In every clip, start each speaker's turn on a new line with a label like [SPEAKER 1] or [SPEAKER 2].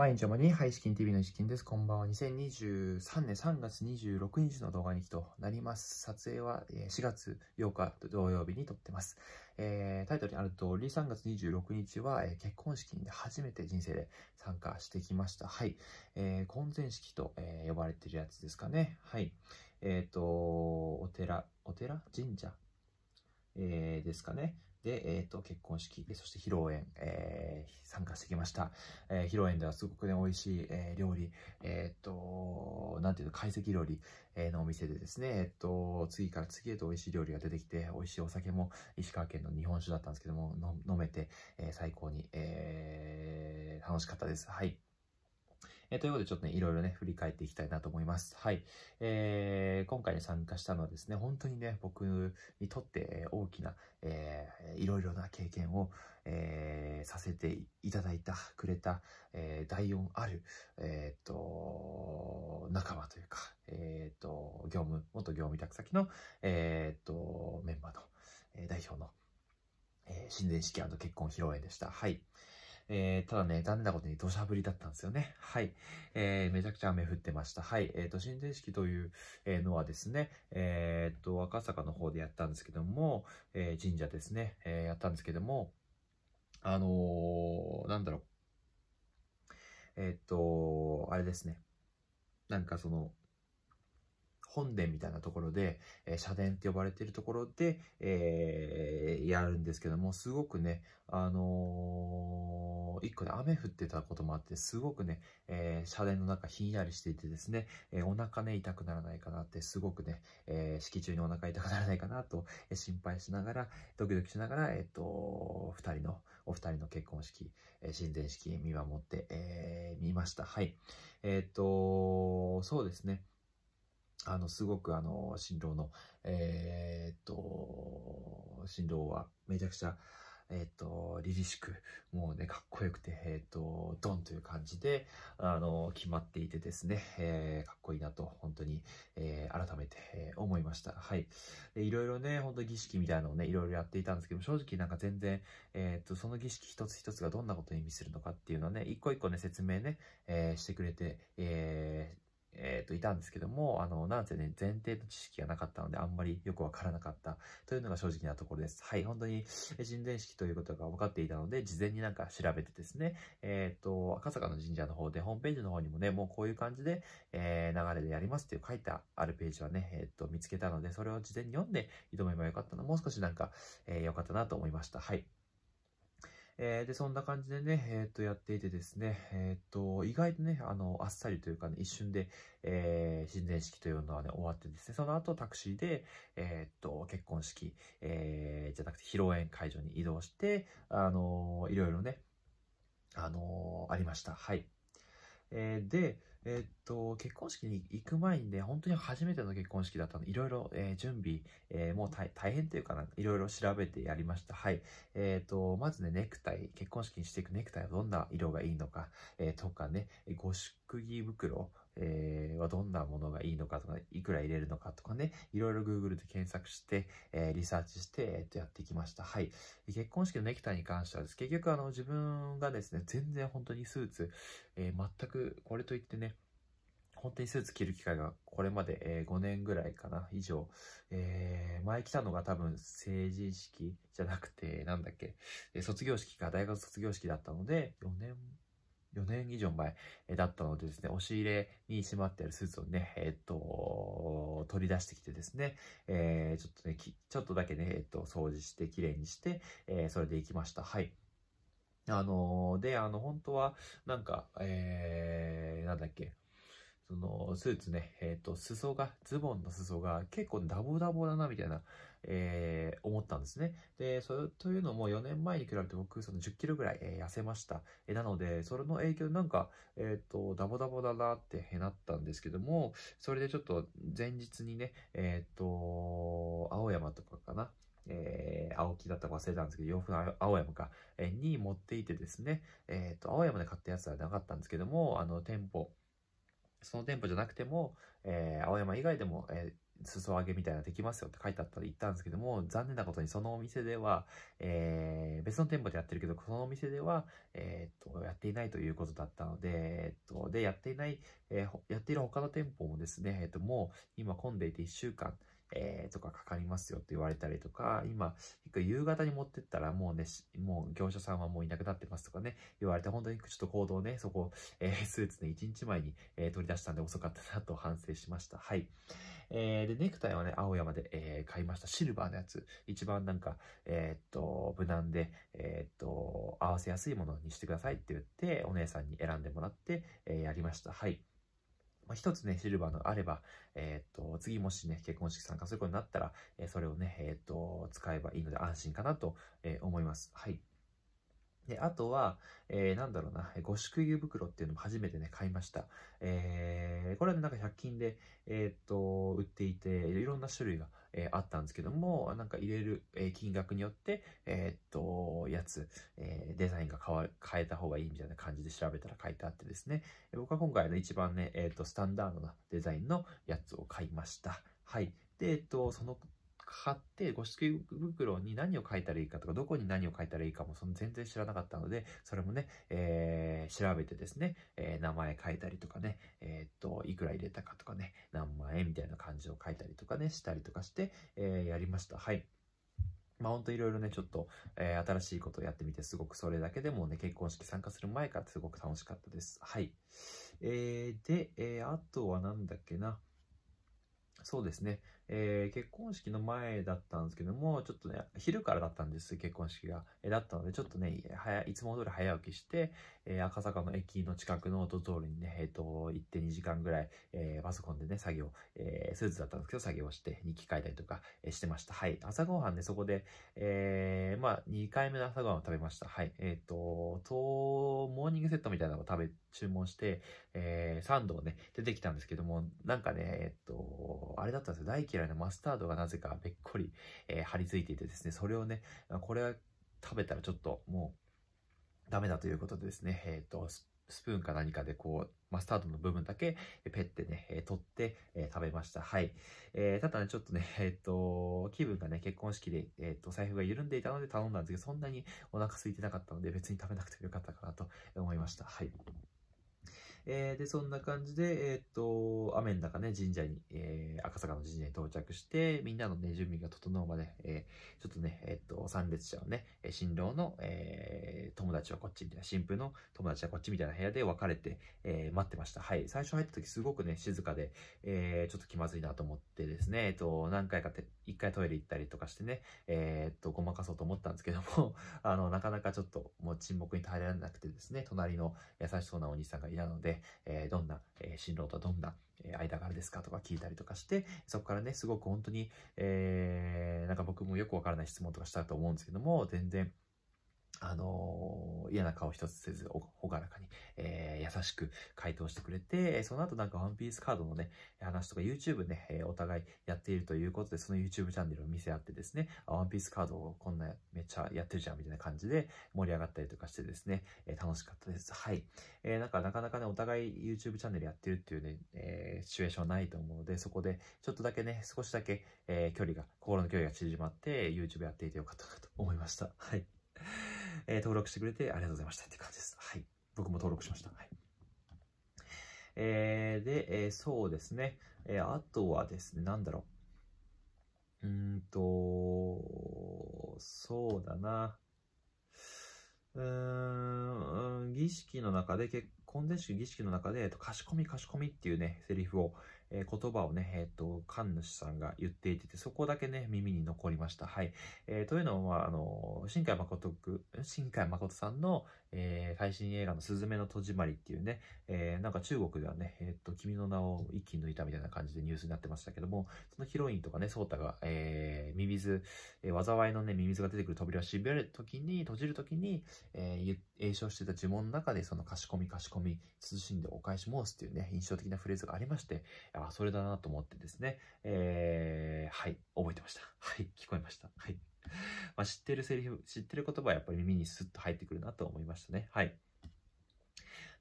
[SPEAKER 1] 毎日おまに、はい、キン TV のキンです。こんばんは。2023年3月26日の動画にとなります。撮影は4月8日土曜日に撮ってます。えー、タイトルにある通り、3月26日は、え結婚式に初めて人生で参加してきました。はい。えー、婚前式と、え呼ばれてるやつですかね。はい。えっ、ー、と、お寺、お寺神社えー、ですかね。で、えっ、ー、と、結婚式、そして披露宴、えー、参加してきました。えー、披露宴ではすごくね、美味しい、えー、料理、えっ、ー、と、なんていうの、懐石料理、えー、のお店でですね、えっ、ー、と、次から次へと美味しい料理が出てきて、美味しいお酒も石川県の日本酒だったんですけども、の飲めて、えー、最高に、えー、楽しかったです。はい。えー、ということでちょっとね、いろいろね、振り返っていきたいなと思います。はい。えー、今回、に参加したのはですね、本当にね、僕にとって大きな、えー、いろいろな経験を、えー、させていただいた、くれた、えー、第4ある、えー、っと、仲間というか、えー、っと、業務、元業務委託先の、えー、っと、メンバーの、えー、代表の、えー、新年式結婚披露宴でした。はい。えー、ただね、残念なことに土砂降りだったんですよね。はい。えー、めちゃくちゃ雨降ってました。はい。えっ、ー、と、神殿式というのはですね、えっと、赤坂の方でやったんですけども、え神社ですね、えやったんですけども、あのなんだろう。えっと、あれですね。なんかその、本殿みたいなところで、えー、社殿って呼ばれているところで、えー、やるんですけども、すごくね、あのー一個で雨降ってたこともあって、すごくね、えー、車電の中ひんやりしていてですね、えー、お腹ね、痛くならないかなって、すごくね、えー、式中にお腹痛くならないかなと、えー、心配しながら、ドキドキしながら、えっ、と、二人の、お二人の結婚式、えー、親善式見守って、えー、見ました。はい。えっ、と、そうですね。あの、すごくあの、新郎の、えー、っと、新郎はめちゃくちゃ、えっ、ー、と、凛々しく、もうね、かっこよくて、えっ、ー、と、ドンという感じで、あの、決まっていてですね、えー、かっこいいなと、本当に、えー、改めて、えー、思いました。はい。で、いろいろね、本当儀式みたいなのをね、いろいろやっていたんですけど、正直なんか全然、えっ、ー、と、その儀式一つ一つがどんなことを意味するのかっていうのはね、一個一個ね、説明ね、えー、してくれて、えー、えー、といたんですけども、あの、なんせね、前提の知識がなかったので、あんまりよくわからなかったというのが正直なところです。はい、本当に神前式ということが分かっていたので、事前になんか調べてですね、えっ、ー、と、赤坂の神社の方で、ホームページの方にもね、もうこういう感じで、えー、流れでやりますっていう書いたあるページはね、えっ、ー、と、見つけたので、それを事前に読んで挑めばよかったのも、う少しなんか、えー、よかったなと思いました。はい。えー、で、そんな感じでね、えっ、ー、と、やっていてですね、えっ、ー、と、意外とね、あの、あっさりというかね、一瞬で、えー、新年式というのはね、終わってですね、その後タクシーで、えっと、結婚式、えー、じゃなくて披露宴会場に移動して、あのいろいろね、あのありました。はい。えー、で、えっと、結婚式に行く前にね、本当に初めての結婚式だったので、いろいろ、えー、準備、えー、もう大変というかな、いろいろ調べてやりました。はい。えっ、ー、と、まずね、ネクタイ、結婚式にしていくネクタイはどんな色がいいのか、えとかね、ご祝儀袋、えー、はどんなものがいいのかとか、いくら入れるのかとかね、いろいろ Google で検索して、えー、リサーチして、えと、やってきました。はい。結婚式のネクタイに関してはです、結局あの、自分がですね、全然本当にスーツ、えー、全くこれといってね、本当にスーツ着る機会がこれまで、え5年ぐらいかな、以上。えー、前来たのが多分成人式じゃなくて、なんだっけ、卒業式か、大学卒業式だったので、4年、4年以上前だったのでですね、押し入れにしまってあるスーツをね、えっ、と、取り出してきてですね、えー、ちょっとね、ちょっとだけね、えっ、と、掃除して、綺麗にして、えそれで行きました。はい。あので、あの、本当は、なんか、えなんだっけ、そのスーツね、えっ、ー、と、裾が、ズボンの裾が結構ダボダボだな、みたいな、えー、思ったんですね。で、それというのも4年前に比べて僕、その10キロぐらい、えー、痩せました。えー、なので、それの影響でなんか、えっ、ー、と、ダボダボだなってなったんですけども、それでちょっと前日にね、えっ、ー、と、青山とかかな、えー、青木だったか忘れたんですけど、洋服の青山か、えー、に持っていてですね、えっ、ー、と、青山で買ったやつはなかったんですけども、あの、店舗、その店舗じゃなくても、えー、青山以外でも、えー、裾上げみたいなできますよって書いてあったら言ったんですけども、残念なことにそのお店では、えー、別の店舗でやってるけど、そのお店では、えー、っと、やっていないということだったので、えー、っと、で、やっていない、えー、やっている他の店舗もですね、えー、っと、もう今混んでいて1週間、えー、とかかかりますよって言われたりとか、今、夕方に持ってったらもうね、もう業者さんはもういなくなってますとかね、言われて本当にちょっと行動ね、そこ、えー、スーツね、1日前に、えー、取り出したんで遅かったなと反省しました。はい。えー、で、ネクタイはね、青山で、えー、買いました。シルバーのやつ。一番なんか、えー、っと、無難で、えー、っと、合わせやすいものにしてくださいって言って、お姉さんに選んでもらって、えー、やりました。はい。まあ、一つね、シルバーのあれば、えっ、と、次もしね、結婚式参加することになったら、えー、それをね、えっ、と、使えばいいので安心かなと、え思います。はい。で、あとは、えー、なんだろうな、ご祝儀袋っていうのも初めてね、買いました。えーえー、これは、なんか100均で、えっ、と、売っていて、いろんな種類が、えー、あったんですけども、なんか入れる、え金額によって、えっと、やつ、えデザインが変えた方がいいみたいな感じで調べたら書いてあってですね、僕は今回の一番ね、えっと、スタンダードなデザインのやつを買いました。はい。で、えっと、その買ってご支給袋に何を書いたらいいかとか、どこに何を書いたらいいかもその全然知らなかったので、それもね、えー、調べてですね、えー、名前書いたりとかね、えー、っと、いくら入れたかとかね、何万円みたいな感じを書いたりとかね、したりとかして、えやりました。はい。まあんといろいろね、ちょっと、えー、新しいことをやってみて、すごくそれだけでもね、結婚式参加する前からすごく楽しかったです。はい。えー、で、えー、あとはなんだっけな。そうですね、えー、結婚式の前だったんですけども、ちょっとね、昼からだったんです、結婚式が。えだったので、ちょっとね、やいつも通り早起きして、えー、赤坂の駅の近くの音通りにね、えっ、ー、と、行って2時間ぐらい、えー、パソコンでね、作業、えスーツだったんですけど、作業して、日記書いたりとか、えしてました。はい。朝ごはんで、ね、そこで、えまあ、2回目の朝ごはんを食べました。はい。えっ、と、と、モーニングセットみたいなのを食べ、注文して、えサンドをね、出てきたんですけども、なんかね、えっ、と、あれだったんですよ。大嫌いなマスタードがなぜかべっこり、えー、張り付いていてですね、それをね、これは食べたらちょっともうダメだということでですね、えっ、ー、と、スプーンか何かでこう、マスタードの部分だけペッてね、え取って、えー、食べました。はい。えー、ただね、ちょっとね、えっ、と、気分がね、結婚式で、えっ、と、財布が緩んでいたので頼んだんですけど、そんなにお腹空いてなかったので、別に食べなくてもよかったかなと思いました。はい。えー、で、そんな感じで、えっ、と、雨の中ね、神社に、えー、赤坂の神社に到着して、みんなのね、準備が整うまで、えー、ちょっとね、えっ、と、参列者をね、新郎の、えー、友達はこっちみたいな、新婦の友達はこっちみたいな部屋で別れて、えー、待ってました。はい。最初入った時すごくね、静かで、えー、ちょっと気まずいなと思ってですね、えっ、と、何回かて、一回トイレ行ったりとかしてね、えー、っと、ごまかそうと思ったんですけども、あの、なかなかちょっともう沈黙に耐えられなくてですね、隣の優しそうなお兄さんがいたので、えー、どんな、えー、進とどんな、え間柄ですかとか聞いたりとかして、そこからね、すごく本当に、えー、なんか僕もよくわからない質問とかしたと思うんですけども、全然、あの嫌な顔一つせず、朗らかに、えー、優しく回答してくれて、その後なんかワンピースカードのね、話とか YouTube ね、えお互いやっているということで、その YouTube チャンネルを見せ合ってですね、ワンピースカードをこんなめっちゃやってるじゃんみたいな感じで盛り上がったりとかしてですね、え楽しかったです。はい。えー、なんかなかなかね、お互い YouTube チャンネルやってるっていうね、えー、シチュエーションないと思うので、そこでちょっとだけね、少しだけ、え距離が、心の距離が縮まって、YouTube やっていてよかったなと思いました。はい。えー、登録してくれてありがとうございましたって感じです。はい。僕も登録しました。はい。えー、で、えー、そうですね。えあとはですね、なんだろう。うんと、そうだな。うーん、儀式の中で、結婚前式儀式の中で、えっと、かしこみかしこみっていうね、セリフを、えー、言葉をね、えっ、ー、と、神主さんが言っていてて、そこだけね、耳に残りました。はい。えー、というのは、あの、新海誠く、新海誠さんの、えー、最新映画のすずめの戸締まりっていうね、えー、なんか中国ではね、えっ、ー、と、君の名を一気に抜いたみたいな感じでニュースになってましたけども、そのヒロインとかね、ソータが、えー、ミミズ、えー、災いのね、ミミズが出てくる扉を閉めるときに、閉じるときに、えー、詠唱してた呪文の中で、その、かしこみかしこみ、慎んでお返し申すっていうね、印象的なフレーズがありまして、あ、それだなと思ってですね、えー、はい、覚えてました。はい、聞こえました。はい。まあ、知ってるセリフ、知ってる言葉はやっぱり耳にスッと入ってくるなと思いましたね。はい。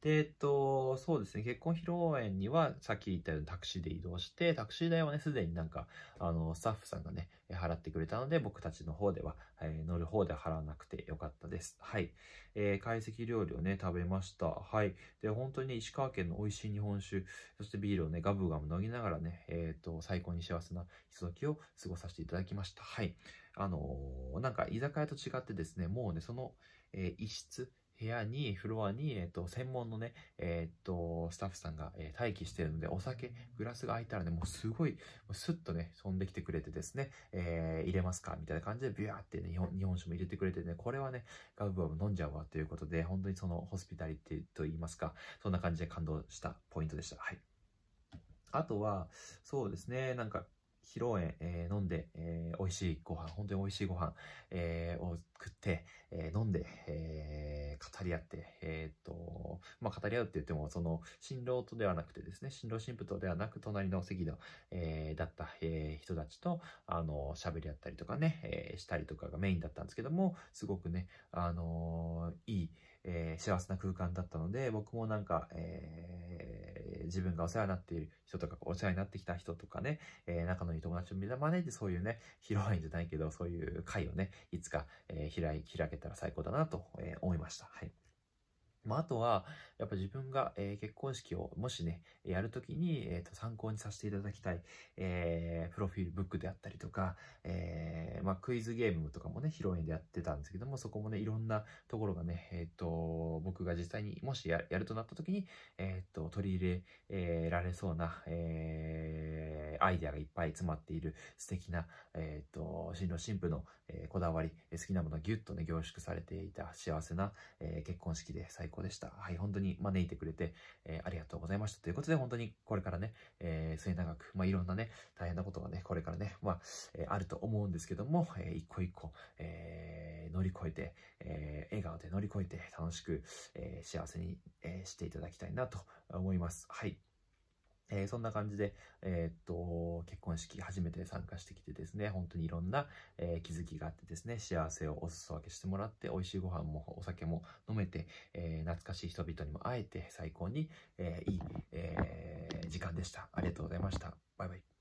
[SPEAKER 1] で、えっと、そうですね、結婚披露宴には、さっき言ったようにタクシーで移動して、タクシー代はね、すでになんか、あの、スタッフさんがね、払ってくれたので、僕たちの方では、えー、乗る方では払わなくてよかったです。はい。えー、懐石料理をね、食べました。はい。で、本当にね、石川県の美味しい日本酒、そしてビールをね、ガブガブ飲みながらね、えっ、と、最高に幸せなひとときを過ごさせていただきました。はい。あのー、なんか居酒屋と違ってですね、もうね、その、えー、一室、部屋に、フロアに、えっ、と、専門のね、えっ、と、スタッフさんが、え待機してるので、お酒、グラスが空いたらね、もうすごい、スッとね、飛んできてくれてですね、えー、入れますかみたいな感じで、ビューってね日本、日本酒も入れてくれてね、これはね、ガブガブ飲んじゃうわということで、本当にそのホスピタリティと言いますか、そんな感じで感動したポイントでした。はい。あとは、そうですね、なんか、披露宴、えー、飲んで、えー、美味しいご飯、本当に美味しいご飯、えー、を食って、えー、飲んで、えー、語り合って、えー、っと、まあ、語り合うって言っても、その、新郎とではなくてですね、新郎新婦とではなく、隣の席の、えー、だった、えー、人たちと、あの、喋り合ったりとかね、えー、したりとかがメインだったんですけども、すごくね、あのー、いい、えー、幸せな空間だったので、僕もなんか、えー、自分がお世話になっている人とか、お世話になってきた人とかね、えー、仲のいい友達を招ねて、そういうね、広いんじゃないけど、そういう会をね、いつか、えー、開い、開けたら最高だなと、えー、思いました。はい。まあ、あとは、やっぱ自分が、えー、結婚式をもしね、やるときに、えーと、参考にさせていただきたい、えー、プロフィールブックであったりとか、えー、まあ、クイズゲームとかもね、披露宴でやってたんですけども、そこもね、いろんなところがね、えっ、ー、と、僕が実際にもしやるとなったときに、えっ、ー、と、取り入れ、えー、られそうな、えー、アイデアがいっぱい詰まっている素敵な、えっ、ー、と、新郎新婦の、えー、こだわり、好きなものがギュッとね、凝縮されていた幸せな、えー、結婚式で最高高でした。はい、本当に招いてくれて、えー、ありがとうございました。ということで、本当にこれからね、えー、末永く、まあ、いろんなね、大変なことがね、これからね、まあ、えー、あると思うんですけども、えー、一個一個、えー、乗り越えて、えー、笑顔で乗り越えて、楽しく、えー、幸せに、えー、していただきたいなと思います。はい。えー、そんな感じで、えー、っと、結婚式初めて参加してきてですね、本当にいろんな、えー、気づきがあってですね、幸せをお裾分けしてもらって、美味しいご飯もお酒も飲めて、え懐かしい人々にも会えて、最高に、えいい、え時間でした。ありがとうございました。バイバイ。